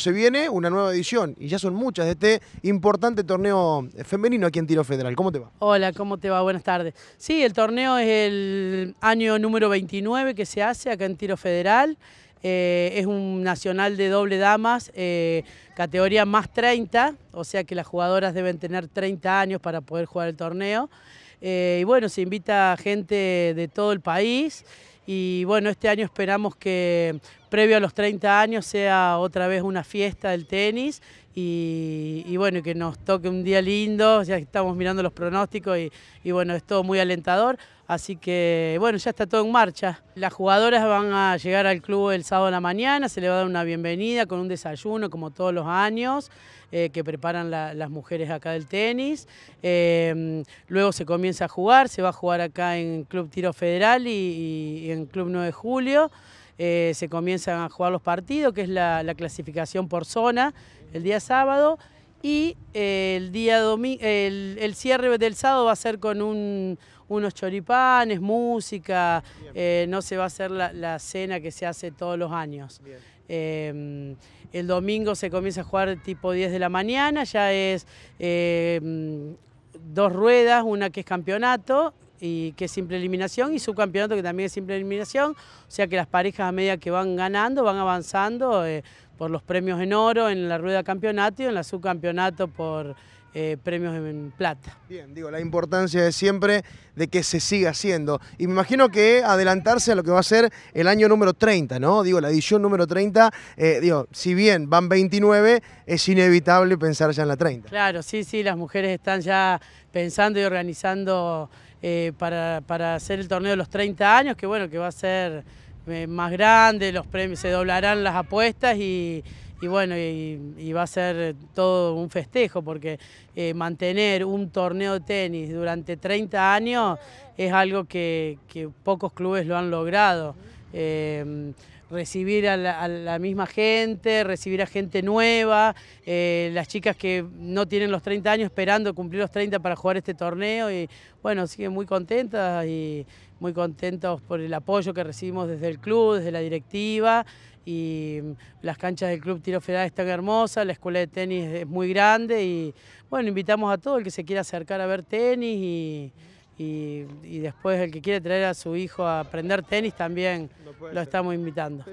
Se viene una nueva edición y ya son muchas de este importante torneo femenino aquí en Tiro Federal. ¿Cómo te va? Hola, ¿cómo te va? Buenas tardes. Sí, el torneo es el año número 29 que se hace acá en Tiro Federal. Eh, es un nacional de doble damas, eh, categoría más 30, o sea que las jugadoras deben tener 30 años para poder jugar el torneo. Eh, y bueno, se invita gente de todo el país y bueno, este año esperamos que previo a los 30 años sea otra vez una fiesta del tenis y, bueno, que nos toque un día lindo, ya estamos mirando los pronósticos y, y bueno, es todo muy alentador. Así que bueno, ya está todo en marcha. Las jugadoras van a llegar al club el sábado de la mañana, se le va a dar una bienvenida con un desayuno como todos los años eh, que preparan las mujeres acá del tenis. Em, luego se comienza a jugar, se va a jugar acá en Club Tiro Federal y, en Club 9 de Julio. Eh, se comienzan a jugar los partidos, que es la clasificación por zona el día sábado. Y el día domingo, el, el, cierre del sábado va a ser con unos choripanes, música, eh, no se va a hacer la, cena que se hace todos los años. Eh, el domingo se comienza a jugar tipo 10 de la mañana, ya es eh, dos ruedas, una que es campeonato y que es simple eliminación, y subcampeonato que también es simple eliminación, o sea que las parejas a medida que van ganando, van avanzando eh, por los premios en oro, en la rueda campeonato y en la subcampeonato por eh, premios en plata. Bien, digo, la importancia de siempre de que se siga haciendo. Y me imagino que adelantarse a lo que va a ser el año número 30, ¿no? Digo, la edición número 30, eh, digo, si bien van 29, es inevitable pensar ya en la 30. Claro, sí, sí, las mujeres están ya pensando y organizando eh, para, para hacer el torneo de los 30 años, que bueno, que va a ser más grande, los premios se doblarán las apuestas y y bueno, y, va a ser todo un festejo porque eh, mantener un torneo de tenis durante 30 años es algo que, pocos clubes lo han logrado. Eh, recibir a la, misma gente, recibir a gente nueva, eh, las chicas que no tienen los 30 años esperando cumplir los 30 para jugar este torneo y bueno, siguen muy contentas y muy contentos por el apoyo que recibimos desde el club, desde la directiva y mm, las canchas del Club Tiro Federal están hermosas, la escuela de tenis es muy grande y bueno, invitamos a todo el que se quiera acercar a ver tenis y y, después el que quiere traer a su hijo a aprender tenis también lo, lo estamos invitando.